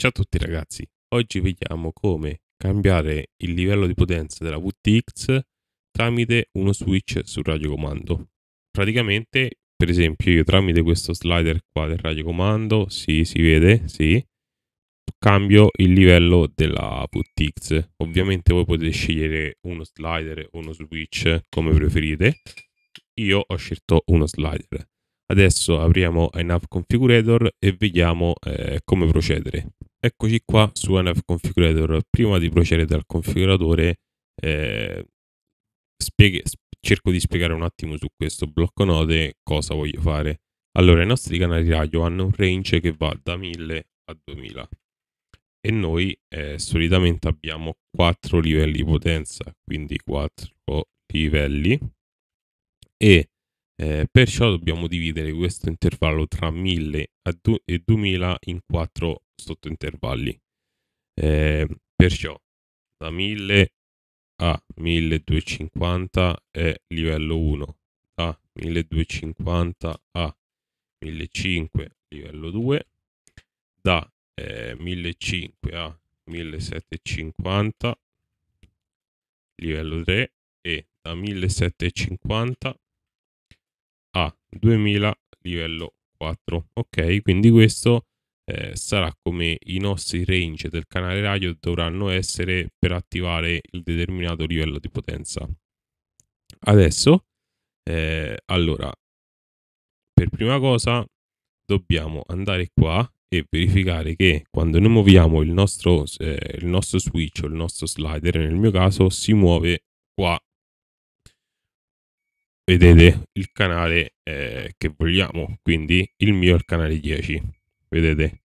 Ciao a tutti ragazzi, oggi vediamo come cambiare il livello di potenza della VTX tramite uno switch sul radiocomando. Praticamente, per esempio, io tramite questo slider qua del radiocomando, sì, si vede, sì, cambio il livello della VTX. Ovviamente voi potete scegliere uno slider o uno switch come preferite. Io ho scelto uno slider. Adesso apriamo Enough Configurator e vediamo eh, come procedere. Eccoci qua su NF Configurator. Prima di procedere dal configuratore, eh, spieghe, cerco di spiegare un attimo su questo blocco note cosa voglio fare. Allora, i nostri canali radio hanno un range che va da 1000 a 2000 e noi eh, solitamente abbiamo 4 livelli di potenza, quindi 4 livelli e eh, perciò dobbiamo dividere questo intervallo tra 1000 e 2000 in 4 sotto intervalli. Eh, perciò da 1000 a 1250 è livello 1, da 1250 a 1500 livello 2, da eh, 1500 a 1750 livello 3 e da 1750 a 2000 livello 4 ok quindi questo eh, sarà come i nostri range del canale radio dovranno essere per attivare il determinato livello di potenza. Adesso, eh, allora, per prima cosa dobbiamo andare qua e verificare che quando noi muoviamo il nostro, eh, il nostro switch o il nostro slider, nel mio caso, si muove qua. Vedete il canale eh, che vogliamo, quindi il mio è il canale 10 vedete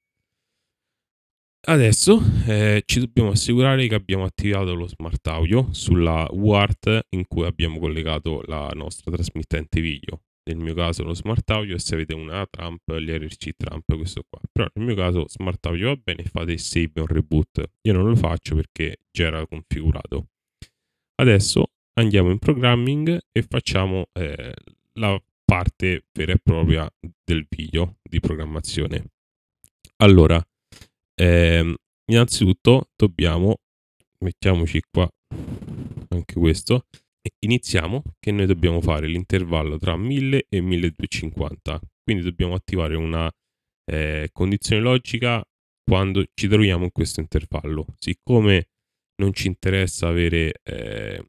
adesso eh, ci dobbiamo assicurare che abbiamo attivato lo smart audio sulla UART in cui abbiamo collegato la nostra trasmittente video nel mio caso lo smart audio se avete una Trump l'RC Trump questo qua però nel mio caso smart audio va bene fate save o reboot io non lo faccio perché già era configurato adesso andiamo in programming e facciamo eh, la parte vera e propria del video di programmazione allora, ehm, innanzitutto dobbiamo, mettiamoci qua anche questo, iniziamo che noi dobbiamo fare l'intervallo tra 1000 e 1250. Quindi dobbiamo attivare una eh, condizione logica quando ci troviamo in questo intervallo. Siccome non ci interessa avere eh,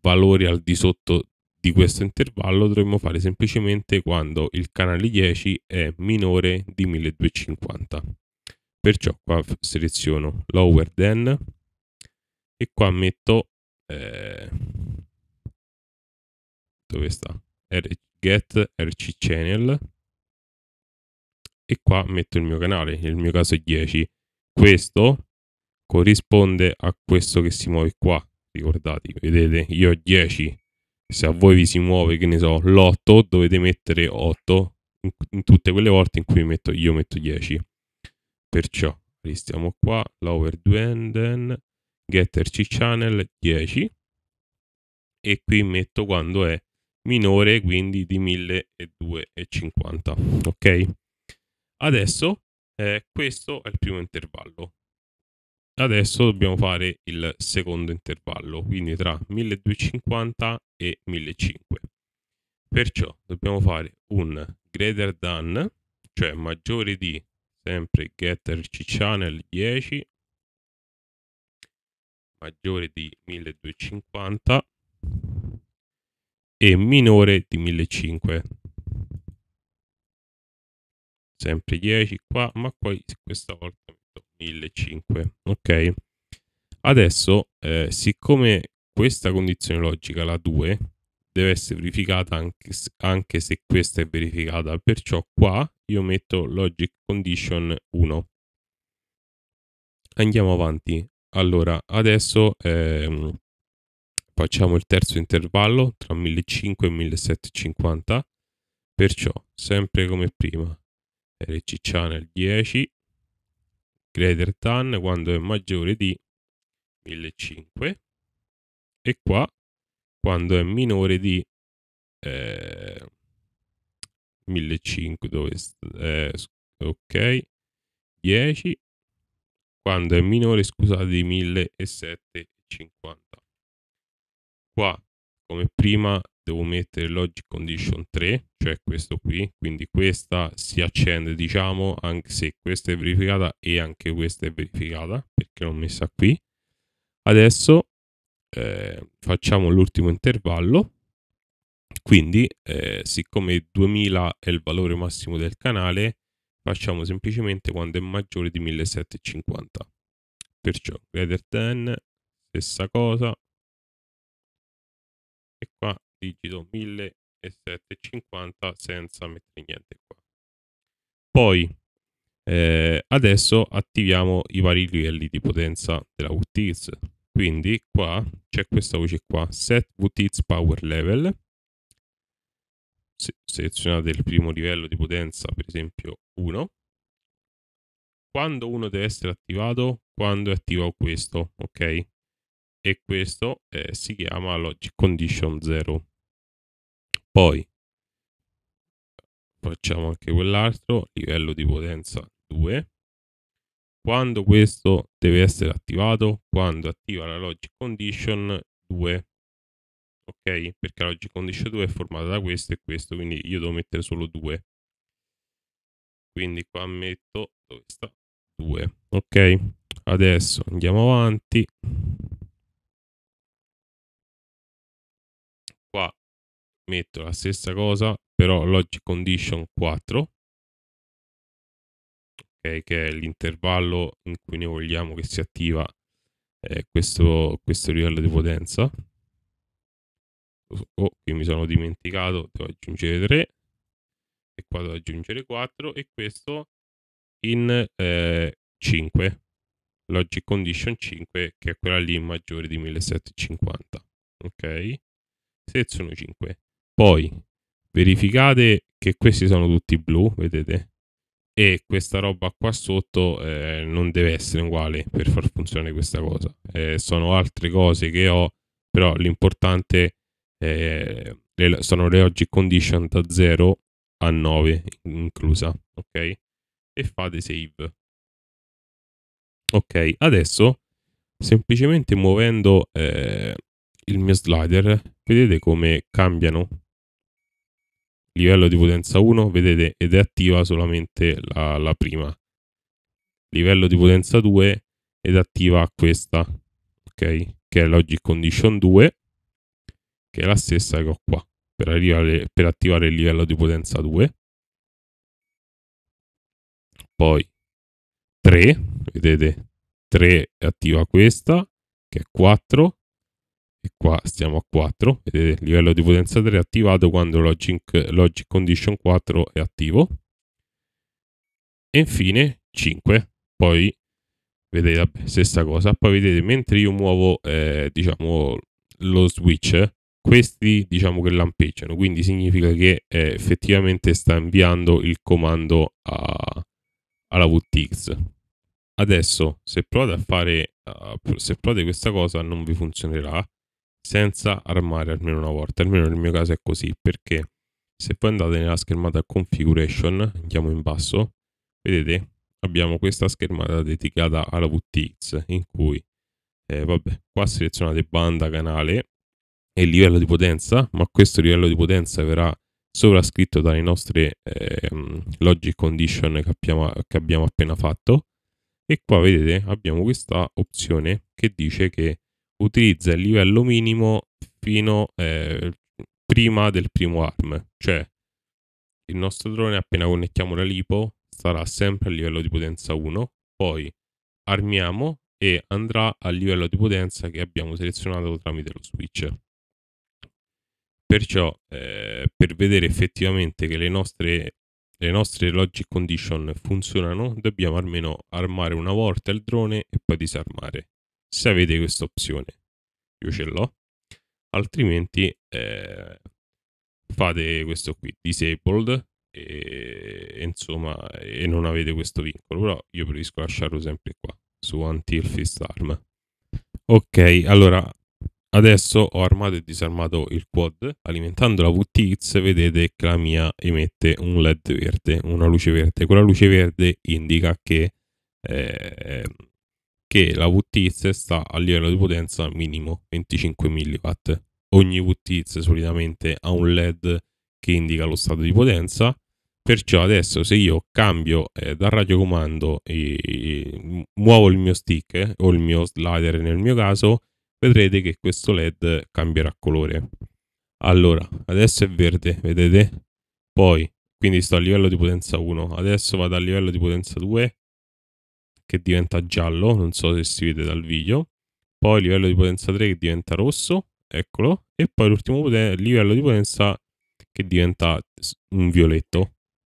valori al di sotto di questo intervallo dovremmo fare semplicemente quando il canale 10 è minore di 1250. Perciò qua seleziono lower than e qua metto eh, dove sta? get rc channel e qua metto il mio canale, nel mio caso è 10. Questo corrisponde a questo che si muove qua, ricordate, vedete, io ho 10 se a voi vi si muove, che ne so, l'8, dovete mettere 8 in, in tutte quelle volte in cui metto, io metto 10. Perciò stiamo qua, lower duenden, getter C channel 10 e qui metto quando è minore, quindi di 1250, ok? Adesso eh, questo è il primo intervallo. Adesso dobbiamo fare il secondo intervallo, quindi tra 1250 e 1500. Perciò dobbiamo fare un greater than, cioè maggiore di, sempre getter rc channel 10, maggiore di 1250 e minore di 1500. Sempre 10 qua, ma poi questa volta 1.500. Ok? Adesso, eh, siccome questa condizione logica, la 2, deve essere verificata anche, anche se questa è verificata, perciò qua io metto logic condition 1. Andiamo avanti. Allora, adesso ehm, facciamo il terzo intervallo tra 1500 e 1750, perciò sempre come prima, rc channel 10, greater than quando è maggiore di 1500 e qua quando è minore di eh, 1500 dove eh, ok 10 quando è minore scusate di 1750 qua come prima devo mettere logic condition 3 cioè questo qui quindi questa si accende diciamo anche se questa è verificata e anche questa è verificata perché l'ho messa qui adesso eh, facciamo l'ultimo intervallo quindi eh, siccome 2000 è il valore massimo del canale facciamo semplicemente quando è maggiore di 1750 perciò greater than stessa cosa e qua rigido 1750 senza mettere niente qua. Poi eh, adesso attiviamo i vari livelli di potenza della VTIS. Quindi qua c'è questa voce qua, set VTIS power level. Se selezionate il primo livello di potenza, per esempio 1. Quando uno deve essere attivato, quando è attivo questo, ok? E questo eh, si chiama Logic Condition 0. Poi facciamo anche quell'altro, livello di potenza 2. Quando questo deve essere attivato? Quando attiva la logic condition 2. Ok? Perché la logic condition 2 è formata da questo e questo, quindi io devo mettere solo 2. Quindi qua metto dove sta 2. Ok? Adesso andiamo avanti. Qua metto la stessa cosa, però logic condition 4, okay, che è l'intervallo in cui noi vogliamo che si attiva eh, questo, questo livello di potenza. Oh, oh qui mi sono dimenticato, devo aggiungere 3 e qua devo aggiungere 4 e questo in eh, 5 logic condition 5 che è quella lì maggiore di 1750 ok seleziono 5 poi verificate che questi sono tutti blu, vedete? E questa roba qua sotto eh, non deve essere uguale per far funzionare questa cosa. Eh, sono altre cose che ho, però l'importante eh, sono le oggi condition da 0 a 9 inclusa, ok? E fate save. Ok, adesso semplicemente muovendo eh, il mio slider, vedete come cambiano livello di potenza 1, vedete, ed è attiva solamente la, la prima. Livello di potenza 2 ed attiva questa, ok? Che è Logic Condition 2, che è la stessa che ho qua, per, arrivare, per attivare il livello di potenza 2. Poi 3, vedete, 3 attiva questa, che è 4, e qua stiamo a 4, vedete il livello di potenza 3 è attivato quando Logic, Logic Condition 4 è attivo. E infine 5, poi vedete la stessa cosa, poi vedete mentre io muovo eh, diciamo lo switch, questi diciamo che lampeggiano, quindi significa che eh, effettivamente sta inviando il comando a, alla VTX. Adesso se provate a fare, uh, se provate questa cosa non vi funzionerà, senza armare almeno una volta, almeno nel mio caso è così, perché se poi andate nella schermata configuration, andiamo in basso, vedete abbiamo questa schermata dedicata alla VTX in cui eh, vabbè, qua selezionate banda canale e livello di potenza, ma questo livello di potenza verrà sovrascritto dalle nostre eh, logic condition che abbiamo, che abbiamo appena fatto e qua vedete abbiamo questa opzione che dice che utilizza il livello minimo fino eh, prima del primo ARM, cioè il nostro drone appena connettiamo la lipo sarà sempre a livello di potenza 1, poi armiamo e andrà al livello di potenza che abbiamo selezionato tramite lo switch. Perciò eh, per vedere effettivamente che le nostre, le nostre logic condition funzionano dobbiamo almeno armare una volta il drone e poi disarmare se avete questa opzione. Io ce l'ho, altrimenti eh, fate questo qui, disabled, e, insomma, e non avete questo vincolo, però io preferisco lasciarlo sempre qua, su until fist arm. Ok, allora adesso ho armato e disarmato il quad, alimentando la VTX vedete che la mia emette un LED verde, una luce verde. Quella luce verde indica che eh, che la VTX sta a livello di potenza minimo 25 mW. Ogni VTX solitamente ha un LED che indica lo stato di potenza, perciò adesso se io cambio eh, dal radiocomando e, e, muovo il mio stick eh, o il mio slider nel mio caso, vedrete che questo LED cambierà colore. Allora, adesso è verde, vedete? Poi, quindi sto a livello di potenza 1, adesso vado a livello di potenza 2 che diventa giallo, non so se si vede dal video, poi livello di potenza 3 che diventa rosso, eccolo, e poi l'ultimo poten- livello di potenza che diventa un violetto.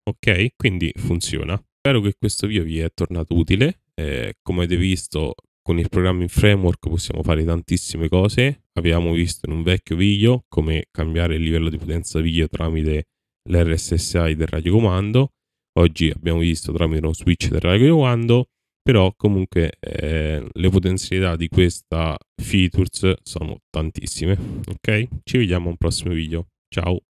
Ok, quindi funziona. Spero che questo video vi è tornato utile. Eh, come avete visto, con il programming framework possiamo fare tantissime cose. Abbiamo visto in un vecchio video come cambiare il livello di potenza video tramite l'RSSI del radiocomando. Oggi abbiamo visto tramite uno switch del radiocomando però comunque eh, le potenzialità di questa features sono tantissime ok ci vediamo a un prossimo video ciao